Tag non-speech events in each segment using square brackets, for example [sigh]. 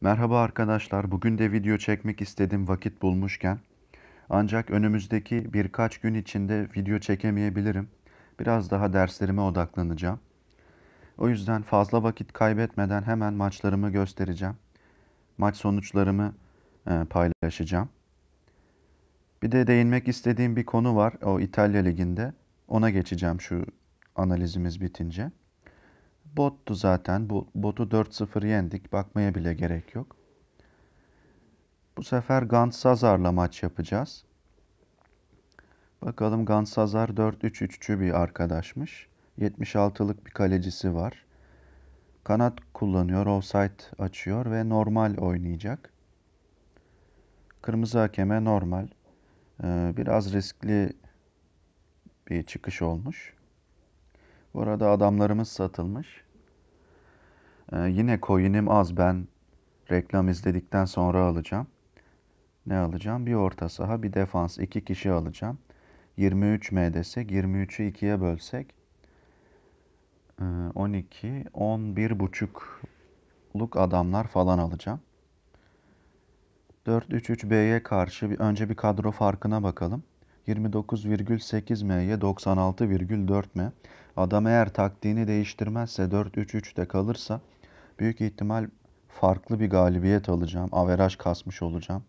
Merhaba arkadaşlar. Bugün de video çekmek istedim vakit bulmuşken. Ancak önümüzdeki birkaç gün içinde video çekemeyebilirim. Biraz daha derslerime odaklanacağım. O yüzden fazla vakit kaybetmeden hemen maçlarımı göstereceğim. Maç sonuçlarımı e, paylaşacağım. Bir de değinmek istediğim bir konu var. O İtalya Ligi'nde. Ona geçeceğim şu analizimiz bitince. Bottu zaten. Bu, botu 4-0 yendik. Bakmaya bile gerek yok. Bu sefer Gant Sazar'la maç yapacağız. Bakalım Gant Sazar 4-3-3'cü bir arkadaşmış. 76'lık bir kalecisi var. Kanat kullanıyor, offside açıyor ve normal oynayacak. Kırmızı hakeme normal. Ee, biraz riskli bir çıkış olmuş. Bu arada adamlarımız satılmış. Ee, yine coin'im az. Ben reklam izledikten sonra alacağım. Ne alacağım? Bir orta saha, bir defans. iki kişi alacağım. 23 M desek, 23'ü 2'ye bölsek. Ee, 12, 11,5'luk adamlar falan alacağım. 4-3-3-B'ye karşı bir, önce bir kadro farkına bakalım. 29,8 M'ye 96,4 M. Adam eğer taktiğini değiştirmezse 4 3 3 de kalırsa Büyük ihtimal farklı bir galibiyet alacağım. Averaj kasmış olacağım.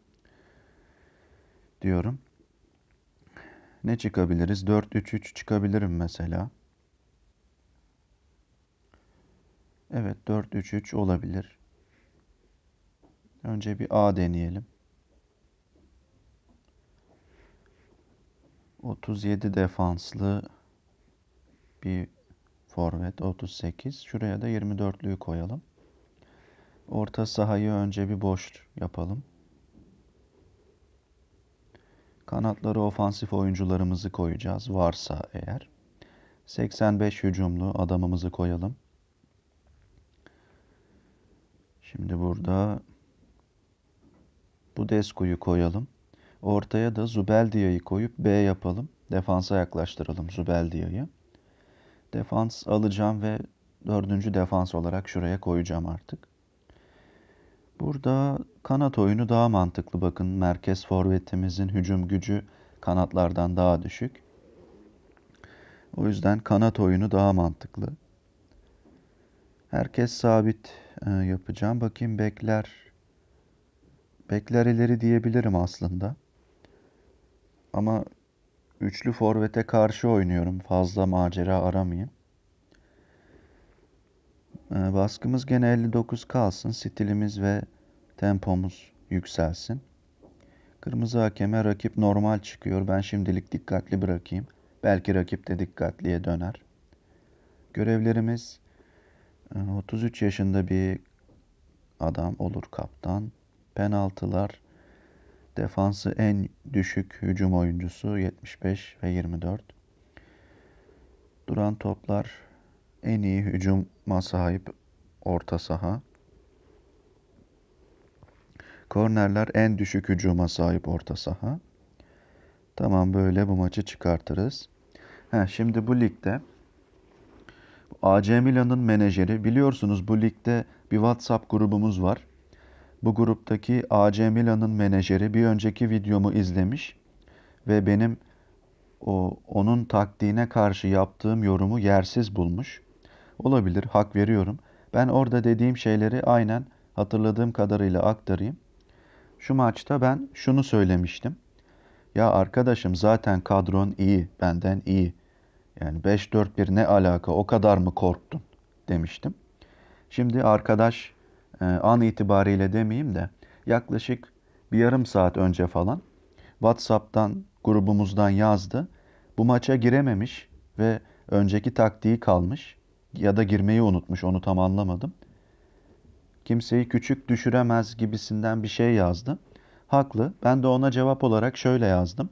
Diyorum. Ne çıkabiliriz? 4-3-3 çıkabilirim mesela. Evet 4-3-3 olabilir. Önce bir A deneyelim. 37 defanslı bir forvet 38. Şuraya da 24'lüyü koyalım. Orta sahayı önce bir boş yapalım. Kanatları ofansif oyuncularımızı koyacağız varsa eğer. 85 hücumlu adamımızı koyalım. Şimdi burada bu Desku'yu koyalım. Ortaya da Zubeldia'yı koyup B yapalım. Defansa yaklaştıralım Zubeldia'yı. Defans alacağım ve dördüncü defans olarak şuraya koyacağım artık. Burada kanat oyunu daha mantıklı bakın. Merkez forvetimizin hücum gücü kanatlardan daha düşük. O yüzden kanat oyunu daha mantıklı. Herkes sabit e, yapacağım. Bakayım bekler. Bekler ileri diyebilirim aslında. Ama üçlü forvete karşı oynuyorum. Fazla macera aramayayım. Ee, baskımız gene 59 kalsın. Stilimiz ve tempomuz yükselsin. Kırmızı hakeme rakip normal çıkıyor. Ben şimdilik dikkatli bırakayım. Belki rakip de dikkatliye döner. Görevlerimiz 33 e, yaşında bir adam olur kaptan. Penaltılar defansı en düşük hücum oyuncusu 75 ve 24. Duran toplar en iyi hücuma sahip orta saha. Kornerler en düşük hücuma sahip orta saha. Tamam böyle bu maçı çıkartırız. Ha, şimdi bu ligde AC Milan'ın menajeri biliyorsunuz bu ligde bir WhatsApp grubumuz var. Bu gruptaki AC Milan'ın menajeri bir önceki videomu izlemiş ve benim o onun taktiğine karşı yaptığım yorumu yersiz bulmuş. Olabilir, hak veriyorum. Ben orada dediğim şeyleri aynen hatırladığım kadarıyla aktarayım. Şu maçta ben şunu söylemiştim. Ya arkadaşım zaten kadron iyi, benden iyi. Yani 5-4-1 ne alaka o kadar mı korktun demiştim. Şimdi arkadaş e, an itibariyle demeyeyim de yaklaşık bir yarım saat önce falan WhatsApp'tan grubumuzdan yazdı. Bu maça girememiş ve önceki taktiği kalmış ya da girmeyi unutmuş onu tam anlamadım. Kimseyi küçük düşüremez gibisinden bir şey yazdı. Haklı. Ben de ona cevap olarak şöyle yazdım.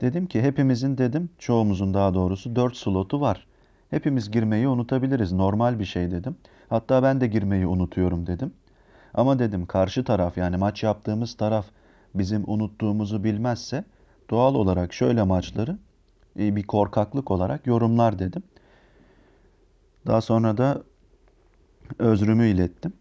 Dedim ki hepimizin dedim çoğumuzun daha doğrusu 4 slotu var. Hepimiz girmeyi unutabiliriz. Normal bir şey dedim. Hatta ben de girmeyi unutuyorum dedim. Ama dedim karşı taraf yani maç yaptığımız taraf bizim unuttuğumuzu bilmezse doğal olarak şöyle maçları e, bir korkaklık olarak yorumlar dedim. Daha sonra da özrümü ilettim.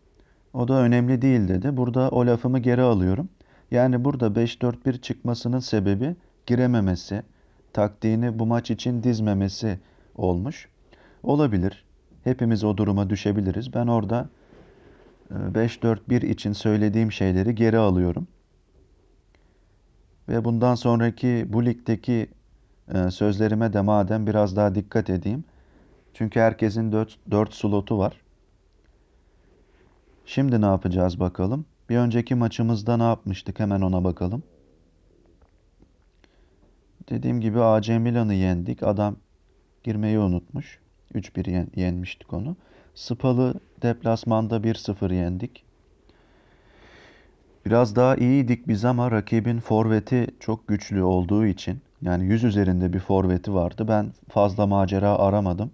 O da önemli değil dedi. Burada o lafımı geri alıyorum. Yani burada 5-4-1 çıkmasının sebebi girememesi, taktiğini bu maç için dizmemesi olmuş. Olabilir. Hepimiz o duruma düşebiliriz. Ben orada 5-4-1 e, için söylediğim şeyleri geri alıyorum. Ve bundan sonraki bu ligdeki e, sözlerime de madem biraz daha dikkat edeyim. Çünkü herkesin 4, 4 slotu var. Şimdi ne yapacağız bakalım. Bir önceki maçımızda ne yapmıştık hemen ona bakalım. Dediğim gibi AC Milan'ı yendik. Adam girmeyi unutmuş. 3-1 yen, yenmiştik onu. Spalı deplasmanda 1-0 yendik. Biraz daha iyiydik biz ama rakibin forveti çok güçlü olduğu için yani 100 üzerinde bir forveti vardı. Ben fazla macera aramadım.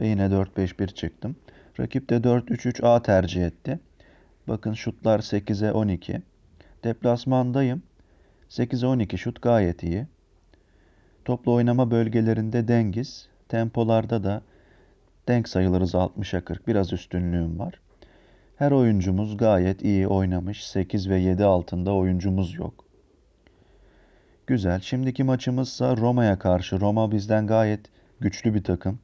Ve yine 4-5-1 çıktım. Rakip de 4-3-3-A tercih etti. Bakın şutlar 8'e 12. Deplasmandayım. 8'e 12 şut gayet iyi. Toplu oynama bölgelerinde dengiz. Tempolarda da denk sayılırız 60'a 40. Biraz üstünlüğüm var. Her oyuncumuz gayet iyi oynamış. 8 ve 7 altında oyuncumuz yok. Güzel. Şimdiki maçımızsa Roma'ya karşı. Roma bizden gayet güçlü bir takım.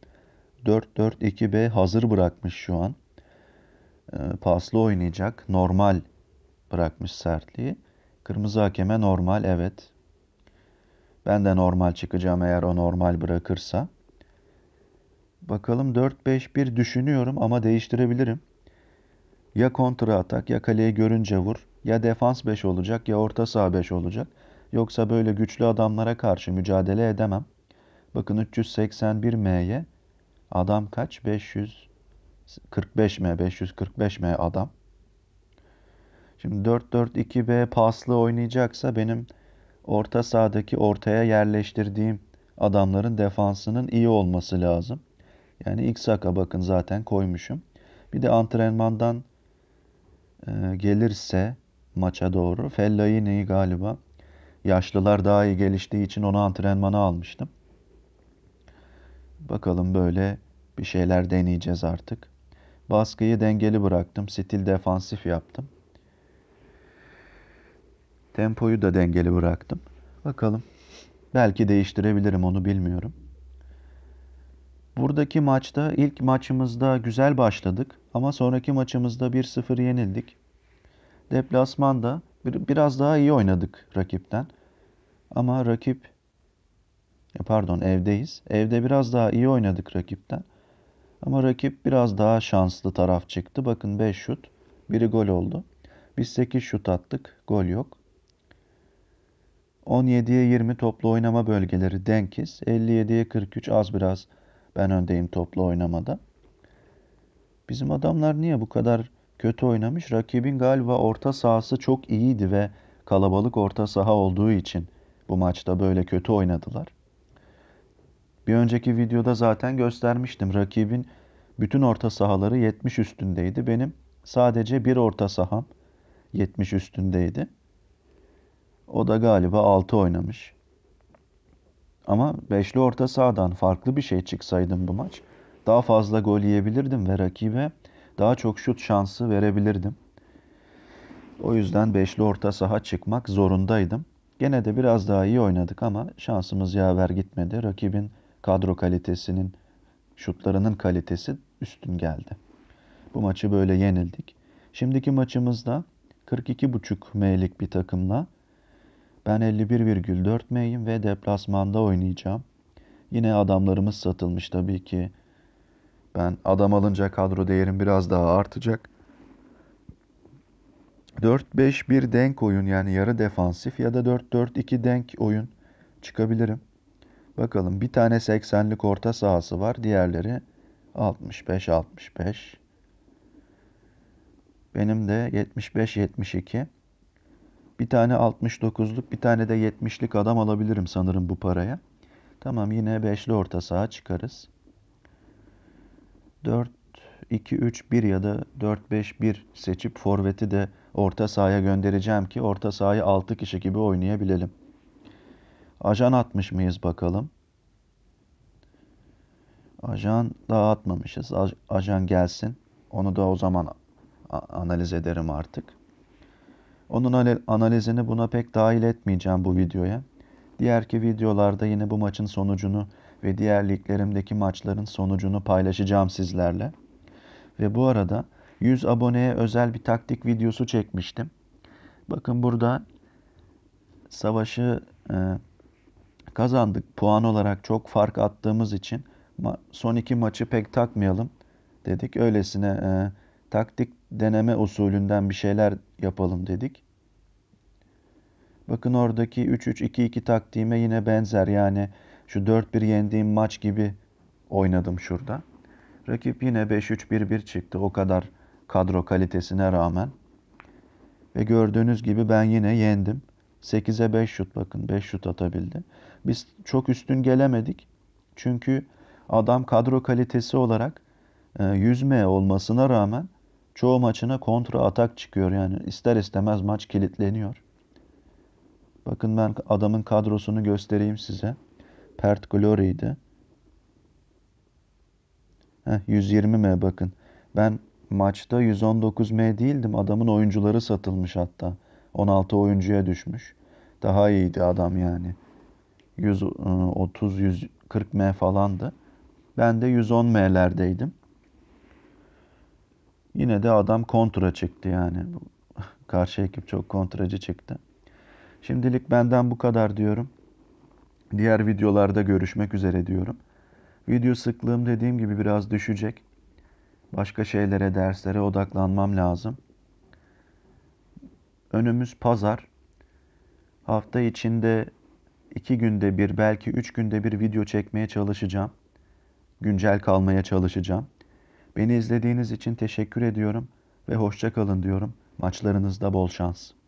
4-4-2-B hazır bırakmış şu an. Ee, paslı oynayacak. Normal bırakmış sertliği. Kırmızı hakeme normal evet. Ben de normal çıkacağım eğer o normal bırakırsa. Bakalım 4-5-1 düşünüyorum ama değiştirebilirim. Ya kontra atak ya kaleye görünce vur. Ya defans 5 olacak ya orta saha 5 olacak. Yoksa böyle güçlü adamlara karşı mücadele edemem. Bakın 381 M'ye Adam kaç? 545 M. 545 M adam. Şimdi 4-4-2-B paslı oynayacaksa benim orta sahadaki ortaya yerleştirdiğim adamların defansının iyi olması lazım. Yani Xhaka bakın zaten koymuşum. Bir de antrenmandan e, gelirse maça doğru Fellaini'yi galiba yaşlılar daha iyi geliştiği için onu antrenmana almıştım. Bakalım böyle bir şeyler deneyeceğiz artık. Baskıyı dengeli bıraktım. Stil defansif yaptım. Tempoyu da dengeli bıraktım. Bakalım. Belki değiştirebilirim onu bilmiyorum. Buradaki maçta ilk maçımızda güzel başladık ama sonraki maçımızda 1-0 yenildik. Deplasmanda biraz daha iyi oynadık rakipten. Ama rakip e, pardon evdeyiz. Evde biraz daha iyi oynadık rakipten. Ama rakip biraz daha şanslı taraf çıktı. Bakın 5 şut, biri gol oldu. Biz 8 şut attık, gol yok. 17'ye 20 toplu oynama bölgeleri denkiz. 57'ye 43 az biraz ben öndeyim toplu oynamada. Bizim adamlar niye bu kadar kötü oynamış? Rakibin galiba orta sahası çok iyiydi ve kalabalık orta saha olduğu için bu maçta böyle kötü oynadılar. Bir önceki videoda zaten göstermiştim. Rakibin bütün orta sahaları 70 üstündeydi. Benim sadece bir orta saham 70 üstündeydi. O da galiba 6 oynamış. Ama beşli orta sahadan farklı bir şey çıksaydım bu maç daha fazla gol yiyebilirdim ve rakibe daha çok şut şansı verebilirdim. O yüzden beşli orta saha çıkmak zorundaydım. Gene de biraz daha iyi oynadık ama şansımız yaver gitmedi. Rakibin kadro kalitesinin, şutlarının kalitesi üstün geldi. Bu maçı böyle yenildik. Şimdiki maçımızda 42,5 M'lik bir takımla ben 51,4 M'yim ve deplasmanda oynayacağım. Yine adamlarımız satılmış tabii ki. Ben adam alınca kadro değerim biraz daha artacak. 4-5-1 denk oyun yani yarı defansif ya da 4-4-2 denk oyun çıkabilirim. Bakalım bir tane 80'lik orta sahası var. Diğerleri 65 65. Benim de 75 72. Bir tane 69'luk, bir tane de 70'lik adam alabilirim sanırım bu paraya. Tamam yine 5'li orta saha çıkarız. 4 2 3 1 ya da 4 5 1 seçip forveti de orta sahaya göndereceğim ki orta sahayı 6 kişi gibi oynayabilelim. Ajan atmış mıyız bakalım. Ajan daha atmamışız. Ajan gelsin. Onu da o zaman analiz ederim artık. Onun analizini buna pek dahil etmeyeceğim bu videoya. Diğerki videolarda yine bu maçın sonucunu ve diğer liglerimdeki maçların sonucunu paylaşacağım sizlerle. Ve bu arada 100 aboneye özel bir taktik videosu çekmiştim. Bakın burada savaşı e, kazandık. Puan olarak çok fark attığımız için son iki maçı pek takmayalım dedik. Öylesine e, taktik deneme usulünden bir şeyler yapalım dedik. Bakın oradaki 3-3-2-2 taktiğime yine benzer. Yani şu 4-1 yendiğim maç gibi oynadım şurada. Rakip yine 5-3-1-1 çıktı. O kadar kadro kalitesine rağmen. Ve gördüğünüz gibi ben yine yendim. 8'e 5 şut bakın 5 şut atabildi. Biz çok üstün gelemedik. Çünkü adam kadro kalitesi olarak 100 e, M olmasına rağmen çoğu maçına kontra atak çıkıyor. Yani ister istemez maç kilitleniyor. Bakın ben adamın kadrosunu göstereyim size. Pert Glory'di. 120 M bakın. Ben maçta 119 M değildim. Adamın oyuncuları satılmış hatta. 16 oyuncuya düşmüş. Daha iyiydi adam yani. 130-140 e, M falandı. Ben de 110 M'lerdeydim. Yine de adam kontra çıktı yani. [laughs] Karşı ekip çok kontracı çıktı. Şimdilik benden bu kadar diyorum. Diğer videolarda görüşmek üzere diyorum. Video sıklığım dediğim gibi biraz düşecek. Başka şeylere, derslere odaklanmam lazım önümüz pazar. Hafta içinde iki günde bir belki üç günde bir video çekmeye çalışacağım. Güncel kalmaya çalışacağım. Beni izlediğiniz için teşekkür ediyorum ve hoşça kalın diyorum. Maçlarınızda bol şans.